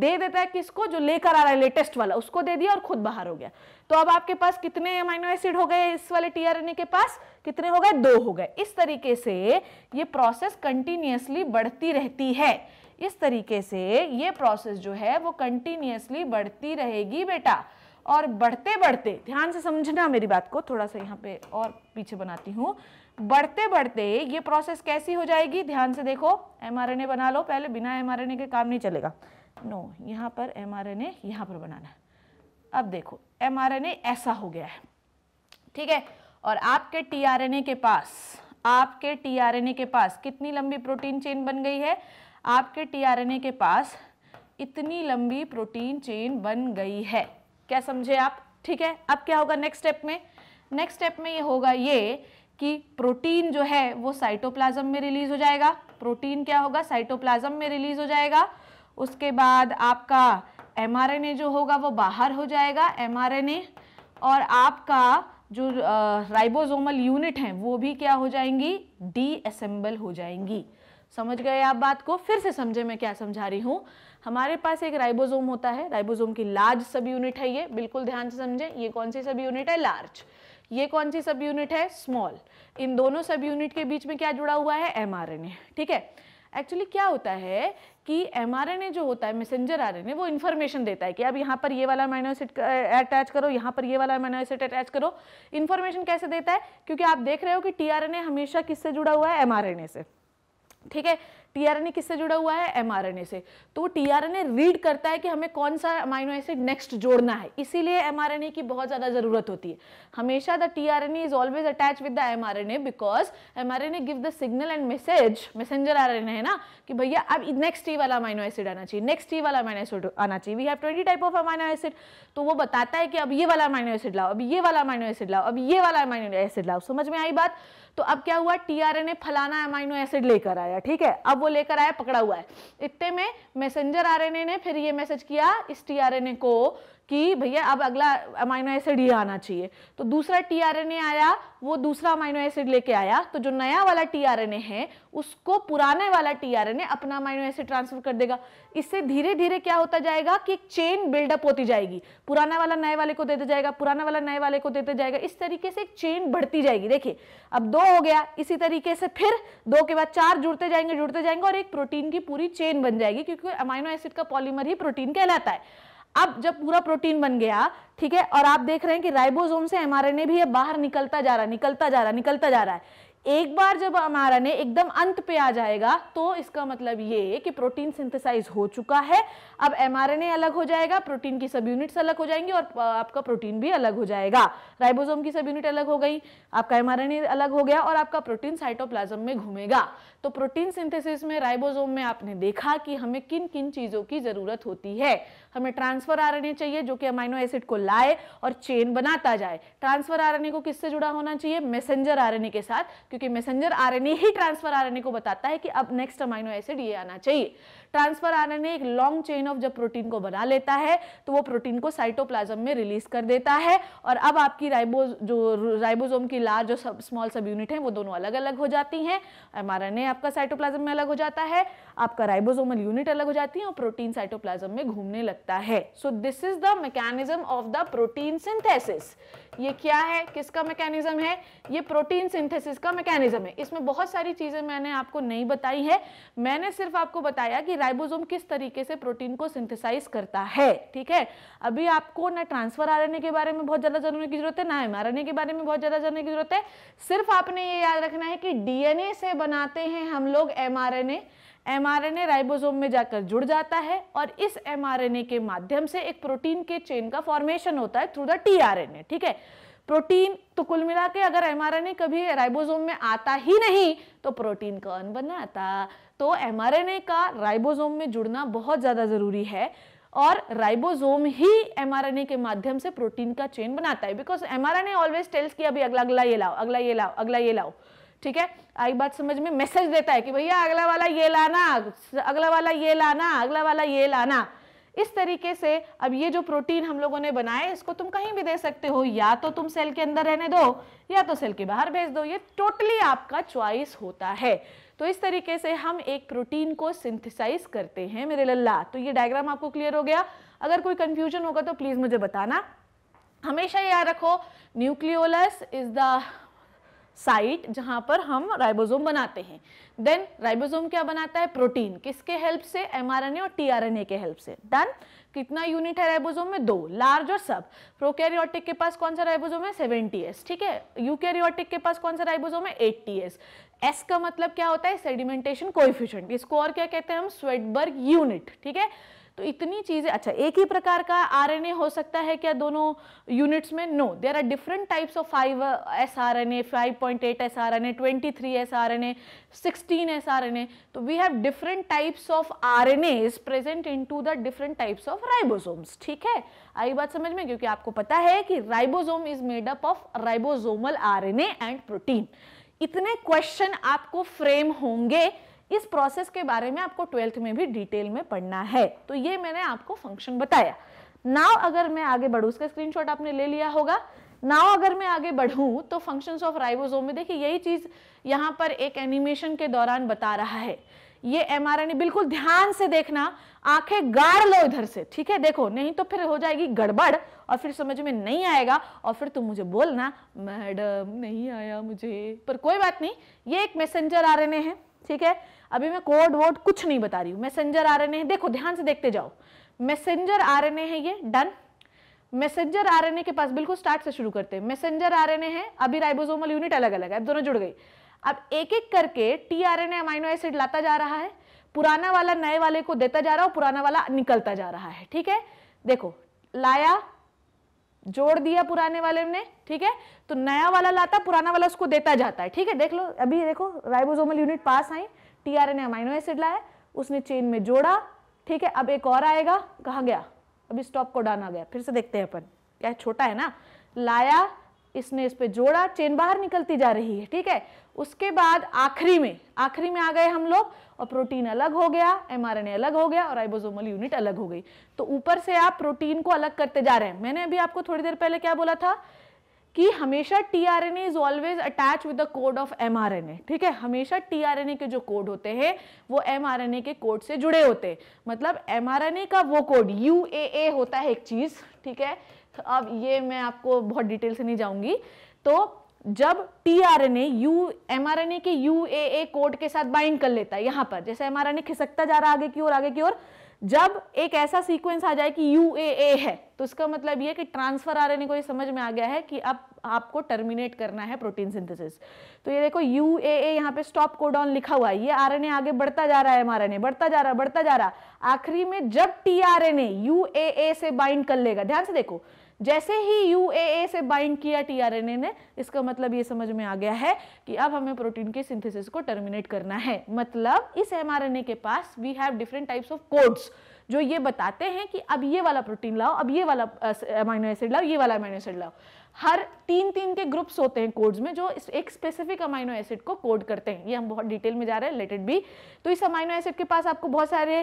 दे देता है किसको जो लेकर आ रहा है लेटेस्ट वाला उसको दे दिया और खुद बाहर हो गया तो अब आपके पास कितने अमाइनो एसिड हो गए इस वाले टीआरएनए के पास कितने हो गए दो हो गए इस तरीके से ये प्रोसेस कंटिन्यूसली बढ़ती रहती है इस तरीके से ये प्रोसेस जो है वो कंटिन्यूसली बढ़ती रहेगी बेटा और बढ़ते बढ़ते ध्यान से समझना मेरी बात को थोड़ा सा यहाँ पे और पीछे बनाती हूँ बढ़ते बढ़ते ये प्रोसेस कैसी हो जाएगी ध्यान से देखो एम बना लो पहले बिना एम के काम नहीं चलेगा नो यहाँ पर एम आर यहाँ पर बनाना अब देखो एम ऐसा हो गया है ठीक है और आपके ए के पास आपके ए के पास कितनी लंबी प्रोटीन चेन बन गई है आपके ए के पास इतनी लंबी प्रोटीन चेन बन गई है क्या समझे आप ठीक है अब क्या होगा नेक्स्ट स्टेप में नेक्स्ट स्टेप में ये होगा ये कि प्रोटीन जो है वो साइटोप्लाज्म में रिलीज हो जाएगा प्रोटीन क्या होगा साइटोप्लाज्म में रिलीज हो जाएगा उसके बाद आपका एम जो होगा वो बाहर हो जाएगा एम और आपका जो राइबोसोमल यूनिट हैं वो भी क्या हो जाएंगी डी हो जाएंगी समझ गए आप बात को फिर से समझे मैं क्या समझा रही हूँ हमारे पास एक राइबोसोम होता है राइबोसोम की लार्ज सब यूनिट है ये बिल्कुल ध्यान से समझें ये कौन सी सब यूनिट है लार्ज ये कौन सी सब यूनिट है स्मॉल इन दोनों सब यूनिट के बीच में क्या जुड़ा हुआ है एम ठीक है एक्चुअली क्या होता है कि एम जो होता है मैसेंजर एन वो इन्फॉर्मेशन देता है कि अब यहाँ पर ये वाला माइनोसिट अटैच करो यहाँ पर ये वाला माइनोसिट अटैच करो इन्फॉर्मेशन कैसे देता है क्योंकि आप देख रहे हो कि टी हमेशा किससे जुड़ा हुआ है एम से ठीक है टीआरएनए किससे जुड़ा हुआ है एमआरएनए से तो टीआरएनए रीड करता है कि हमें कौन सा अमाइनो एसिड नेक्स्ट जोड़ना है इसीलिए एमआरएनए की बहुत ज़्यादा ज़रूरत होती है हमेशा the tRNA is always attach with the mRNA because mRNA give the signal and message messenger RNA है ना कि भैया अब नेक्स्ट ई e वाला अमाइनो एसिड आना चाहिए नेक्स्ट ई e वाला अमाइनो एसिड आना चाहिए we have twenty type of amino acid तो वो बताता है कि अब ये वाला अमाइनो एसिड लाओ अब ये वाला अमाइनो एसिड लाओ अब ये वाला अमाइनो एसिड लाओ समझ में आई बात तो अब क्या हुआ टीआरएनए फलाना एमाइनो एसिड लेकर आया ठीक है अब वो लेकर आया पकड़ा हुआ है इतने में मैसेंजर आरएनए ने फिर ये मैसेज किया इस टीआरएनए को कि भैया अब अगला अमाइनो एसिड ही आना चाहिए तो दूसरा टीआरएनए आया वो दूसरा अमाइनो एसिड लेके आया तो जो नया वाला टीआरएनए है उसको पुराने वाला टीआरएनए अपना अमाइनो एसिड ट्रांसफर कर देगा इससे धीरे धीरे क्या होता जाएगा कि एक चेन बिल्डअप होती जाएगी पुराना वाला नए वाले को देते जाएगा पुराना वाला नए वाले को देते जाएगा इस तरीके से एक चेन बढ़ती जाएगी देखिए अब दो हो गया इसी तरीके से फिर दो के बाद चार जुड़ते जाएंगे जुड़ते जाएंगे और एक प्रोटीन की पूरी चेन बन जाएगी क्योंकि अमाइनो एसिड का पॉलीमर ही प्रोटीन कहलाता है अब जब पूरा प्रोटीन बन गया ठीक है और आप देख रहे हैं कि राइबोसोम से एमआरएनए भी ये बाहर निकलता जा रहा निकलता जा रहा निकलता जा रहा है एक बार जब हमारा ने एकदम अंत पे आ जाएगा तो इसका मतलब ये कि प्रोटीन सिंथेसाइज हो चुका है अब एमआरएनए अलग हो जाएगा प्रोटीन की सब यूनिट्स अलग हो जाएंगी और आपका प्रोटीन भी अलग हो जाएगा राइबोसोम की सब यूनिट अलग हो गई आपका एमआरएनए अलग हो गया और आपका प्रोटीन साइटोप्लाज्म में घूमेगा तो प्रोटीन सिंथेसिस में राइबोसोम में आपने देखा कि हमें किन किन चीज़ों की ज़रूरत होती है हमें ट्रांसफर आर चाहिए जो कि अमाइनो एसिड को लाए और चेन बनाता जाए ट्रांसफर आर को किससे जुड़ा होना चाहिए मैसेंजर आर के साथ क्योंकि मैसेंजर आर ही ट्रांसफर आर को बताता है कि अब नेक्स्ट अमाइनो एसिड ये आना चाहिए ट्रांसफर आर एक लॉन्ग चेन ऑफ जब प्रोटीन को बना लेता है तो वो प्रोटीन को साइटोप्लाज्म में रिलीज कर देता है और अब आपकी राइबोज जो राइबोसोम की लार्ज और सब स्मॉल सब यूनिट है वो दोनों अलग अलग हो जाती हैं एमआरएनए आपका साइटोप्लाज्म में अलग हो जाता है आपका राइबोसोमल यूनिट अलग हो जाती है और प्रोटीन साइटोप्लाज्म में घूमने लगता है so this is the mechanism of the protein synthesis ये क्या है किसका मैकेनिज्म है ये प्रोटीन सिंथेसिस का मैकेनिज्म है इसमें बहुत सारी चीज़ें मैंने आपको नहीं बताई है मैंने सिर्फ आपको बताया कि राइबोसोम किस तरीके से प्रोटीन को सिंथेसाइज करता है ठीक है अभी आपको ना ट्रांसफर आर के बारे में बहुत ज़्यादा जानने की जरूरत है ना एम के बारे में बहुत ज़्यादा जानने की जरूरत है सिर्फ आपने ये याद रखना है कि डीएनए से बनाते हैं हम लोग एम एम राइबोसोम में जाकर जुड़ जाता है और इस एम के माध्यम से एक प्रोटीन के चेन का फॉर्मेशन होता है थ्रू द टीआरएनए ठीक है प्रोटीन तो कुल मिला के अगर एम कभी राइबोसोम में आता ही नहीं तो प्रोटीन कौन बनाता तो एम का राइबोसोम में जुड़ना बहुत ज़्यादा ज़रूरी है और राइबोसोम ही एमआरएनए के माध्यम से प्रोटीन का चेन बनाता है बिकॉज एमआरएनए ऑलवेज टेल्स कि अभी अगला अगला ये लाओ अगला ये लाओ अगला ये लाओ ठीक है आई बात समझ में मैसेज देता है कि भैया अगला वाला ये लाना अगला वाला ये लाना अगला वाला ये लाना इस तरीके से अब ये जो प्रोटीन हम लोगों ने बनाए इसको तुम कहीं भी दे सकते हो या तो तुम सेल के अंदर रहने दो या तो सेल के बाहर भेज दो ये टोटली आपका चॉइस होता है तो इस तरीके से हम एक प्रोटीन को सिंथिसाइज करते हैं मेरे लल्ला तो ये डायग्राम आपको क्लियर हो गया अगर कोई कंफ्यूजन होगा तो प्लीज़ मुझे बताना हमेशा याद रखो न्यूक्लियोलस इज़ द साइट जहां पर हम राइबोसोम बनाते हैं देन राइबोसोम क्या बनाता है प्रोटीन किसके हेल्प से एमआरएनए और टीआरएनए के हेल्प से डन कितना यूनिट है राइबोसोम में दो लार्ज और सब प्रोकैरियोटिक के पास कौन सा राइबोसोम है एस ठीक है यूकैरियोटिक के पास कौन सा राइबोसोम है एस एस का मतलब क्या होता है सेडिमेंटेशन कोइफिशियंट इसको और क्या कहते हैं हम स्वेटबर्ग यूनिट ठीक है तो इतनी चीज़ें अच्छा एक ही प्रकार का आरएनए हो सकता है क्या दोनों यूनिट्स में no there are different types of five S R N A five point eight S R N A twenty three S R N A sixteen S R N A तो we have different types of R N A is present into the different types of ribosomes ठीक है आई बात समझ में क्योंकि आपको पता है कि ribosome is made up of ribosomal R N A and protein इतने क्वेश्चन आपको फ्रेम होंगे इस प्रोसेस के बारे में आपको ट्वेल्थ में भी डिटेल में पढ़ना है तो ये मैंने आपको फंक्शन बताया नाव अगर मैं आगे बढ़ू उसका स्क्रीनशॉट आपने ले लिया होगा नाव अगर मैं आगे बढ़ू तो फंक्शंस ऑफ राइबोसोम में देखिए यही चीज़ यहाँ पर एक एनिमेशन के दौरान बता रहा है ये एमआरएनए बिल्कुल ध्यान से देखना आंखें गाड़ लो इधर से ठीक है देखो नहीं तो फिर हो जाएगी गड़बड़ और फिर समझ में नहीं आएगा और फिर तुम मुझे बोलना मैडम नहीं आया मुझे पर कोई बात नहीं ये एक मैसेंजर आर है ठीक है अभी मैं कोड वोड कुछ नहीं बता रही हूँ मैसेंजर आर है देखो ध्यान से देखते जाओ मैसेंजर आर है ये डन मैसेंजर आरएनए के पास बिल्कुल स्टार्ट से शुरू करते हैं मैसेंजर आरएनए है अभी राइबोसोमल यूनिट अलग अलग है दोनों जुड़ गई अब एक एक करके T R N amino acid लाता जा रहा है पुराना वाला नए वाले को देता जा रहा है पुराना वाला निकलता जा रहा है ठीक है देखो लाया जोड़ दिया पुराने वाले ने ठीक है तो नया वाला लाता पुराना वाला उसको देता जाता है ठीक है देख लो अभी देखो राइबोसोमल यूनिट पास आई T R N amino acid लाया उसने चेन में जोड़ा ठीक है अब एक और आएगा कहा गया अभी स्टॉप को डाना गया फिर से देखते हैं अपन क्या छोटा है ना लाया इसने इस पे जोड़ा चेन बाहर निकलती जा रही है ठीक है उसके बाद आखिरी में आखिरी में आ गए हम लोग और प्रोटीन अलग हो गया एमआरएनए अलग हो गया और आइबोजोमल यूनिट अलग हो गई तो ऊपर से आप प्रोटीन को अलग करते जा रहे हैं मैंने अभी आपको थोड़ी देर पहले क्या बोला था कि हमेशा T R N is always attach with the code of M R N A ठीक है हमेशा टी आर एन ए के जो कोड होते हैं वो एम आर एन ए के कोड से जुड़े होते हैं मतलब एम आर एन ए का वो कोड यू ए ए होता है एक चीज़ ठीक है तो अब ये मैं आपको बहुत डिटेल से नहीं जाऊंगी तो जब T R N A U M R N A के यू ए ए कोड के साथ बाइंड कर लेता है यहां पर जैसे एम आर एन ए खिसकता जा रहा आगे की ओर आगे की ओर जब एक ऐसा सीक्वेंस आ जाए कि यू ए ए है तो इसका मतलब ये कि ट्रांसफर आ रहे को ये समझ में आ गया है कि अब आपको टर्मिनेट करना है प्रोटीन सिंथेसिस तो ये देखो यू ए ए यहाँ पे स्टॉप कोडॉन लिखा हुआ है ये आरएनए आगे बढ़ता जा रहा है एमआरएनए बढ़ता जा रहा बढ़ता जा रहा आखिरी में जब टी टीआरएनए यूएए से बाइंड कर लेगा ध्यान से देखो जैसे ही यूएए से बाइंड किया टीआरएनए ने इसका मतलब ये समझ में आ गया है कि अब हमें प्रोटीन के सिंथेसिस को टर्मिनेट करना है मतलब इस एमआरएनए के पास we have different types of codes जो ये बताते हैं कि अब ये वाला प्रोटीन लाओ अब ये वाला अमाइनो एसिड लाओ ये वाला अमाइनो एसिड लाओ हर तीन तीन के ग्रुप्स होते हैं कोड्स में जो एक स्पेसिफिक अमाइनो एसिड को कोड करते हैं ये हम बहुत डिटेल में जा रहे हैं लेटेड भी तो इस अमाइनो एसिड के पास आपको बहुत सारे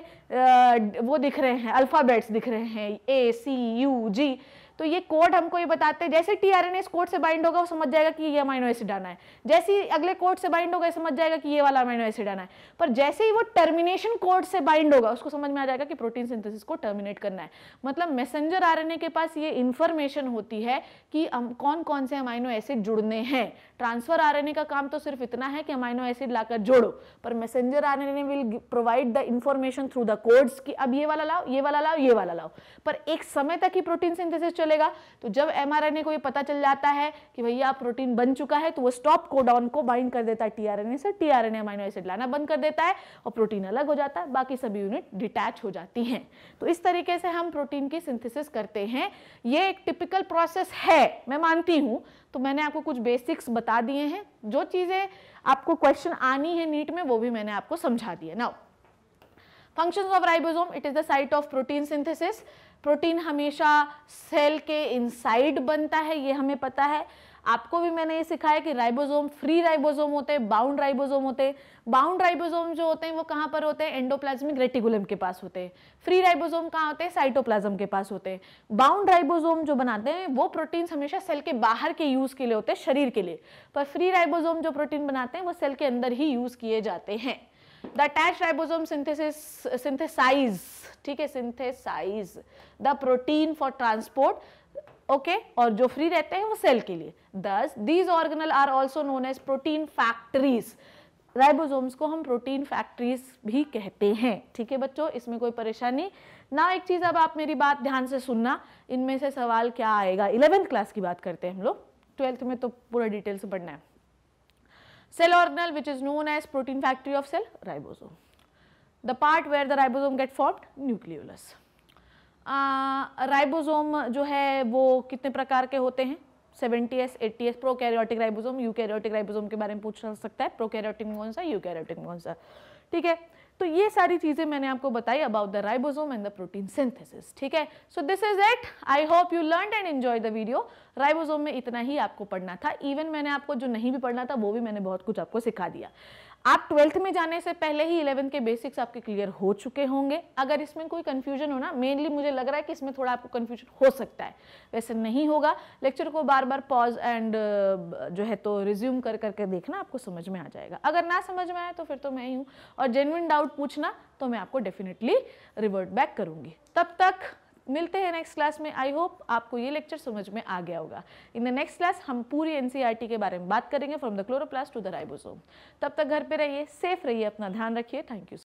वो दिख रहे हैं अल्फ़ाबेट्स दिख रहे हैं ए सी यू जी तो ये कोड हमको ये बताते हैं जैसे T R N S code से बाइंड होगा वो समझ जाएगा कि ये अमाइनो एसिड आना है जैसे ही अगले कोड से बाइंड होगा समझ जाएगा कि ये वाला अमाइनो एसिड आना है पर जैसे ही वो टर्मिनेशन कोड से बाइंड होगा उसको समझ में आ जाएगा कि प्रोटीन सिंथेसिस को टर्मिनेट करना है मतलब मैसेंजर आर के पास ये इन्फॉर्मेशन होती है कि कौन कौन से अमाइनो एसिड जुड़ने हैं ट्रांसफर आर का काम तो सिर्फ इतना है कि अमाइनो एसिड लाकर जोड़ो पर messenger R will provide the information through the codes कि अब ये वाला लाओ ये वाला लाओ ये वाला लाओ पर एक समय तक ही प्रोटीन सिंथेसिस चल चलेगा तो जब एमआरएनए को ये पता चल जाता है कि भैया प्रोटीन बन चुका है तो वो स्टॉप कोडाउन को बाइंड कर देता है टीआरएनए से टीआरएनए अमाइनो एसिड लाना बंद कर देता है और प्रोटीन अलग हो जाता है बाकी सभी यूनिट डिटैच हो जाती हैं तो इस तरीके से हम प्रोटीन की सिंथेसिस करते हैं ये एक टिपिकल प्रोसेस है मैं मानती हूँ तो मैंने आपको कुछ बेसिक्स बता दिए हैं जो चीज़ें आपको क्वेश्चन आनी है नीट में वो भी मैंने आपको समझा दिया now functions of ribosome it is the site of protein synthesis protein हमेशा सेल के इनसाइड बनता है ये हमें पता है आपको भी मैंने ये सिखाया कि राइबोसोम फ्री राइबोसोम होते हैं बाउंड राइबोसोम होते हैं बाउंड राइबोसोम जो होते हैं वो कहाँ पर होते हैं एंडोप्लाज्मिक रेटिकुलम के पास होते हैं फ्री राइबोसोम कहाँ होते हैं साइटोप्लाज्म के पास होते हैं बाउंड राइबोसोम जो बनाते हैं वो प्रोटीन्स हमेशा सेल के बाहर के यूज़ के लिए होते हैं शरीर के लिए पर फ्री राइबोसोम जो प्रोटीन बनाते हैं वो सेल के अंदर ही यूज़ किए जाते हैं the attach ribosome synthesis synthesize ठीक है synthesize the protein for transport okay और जो फ्री रहते हैं वो सेल के लिए दस these organelle are also known as protein factories ribosomes को हम प्रोटीन फैक्ट्रीज भी कहते हैं ठीक है बच्चों इसमें कोई परेशानी ना एक चीज़ अब आप मेरी बात ध्यान से सुनना इनमें से सवाल क्या आएगा इलेवेंथ क्लास की बात करते हैं हम लोग ट्वेल्थ में तो पूरा डिटेल से पढ़ना है cell organelle which is known as protein factory of cell ribosome the part where the ribosome get formed nucleolus ribosome uh, जो है वो कितने प्रकार के होते हैं 70s 80s prokaryotic ribosome karyotic ribosome के बारे में पूछ सकता है प्रोकैरियोटिक में कौन सा यू कैरियोटिक कौन सा ठीक है तो ये सारी चीज़ें मैंने आपको बताई about the ribosome and the protein synthesis ठीक है so this is it I hope you learn and enjoy the video ribosome में इतना ही आपको पढ़ना था इवन मैंने आपको जो नहीं भी पढ़ना था वो भी मैंने बहुत कुछ आपको सिखा दिया आप ट्वेल्थ में जाने से पहले ही इलेवंथ के बेसिक्स आपके क्लियर हो चुके होंगे अगर इसमें कोई कन्फ्यूजन हो ना मेनली मुझे लग रहा है कि इसमें थोड़ा आपको कन्फ्यूजन हो सकता है वैसे नहीं होगा लेक्चर को बार बार पॉज एंड जो है तो रिज्यूम कर करके देखना आपको समझ में आ जाएगा अगर ना समझ में आए तो फिर तो मैं ही हूँ और जेनविन डाउट पूछना तो मैं आपको डेफिनेटली रिवर्ट बैक करूँगी तब तक मिलते हैं नेक्स्ट क्लास में आई होप आपको ये लेक्चर समझ में आ गया होगा इन द नेक्स्ट क्लास हम पूरी एनसीईआरटी e के बारे में बात करेंगे from the chloroplast to the ribosome तब तक घर पे रहिए सेफ रहिए अपना ध्यान रखिए थैंक यू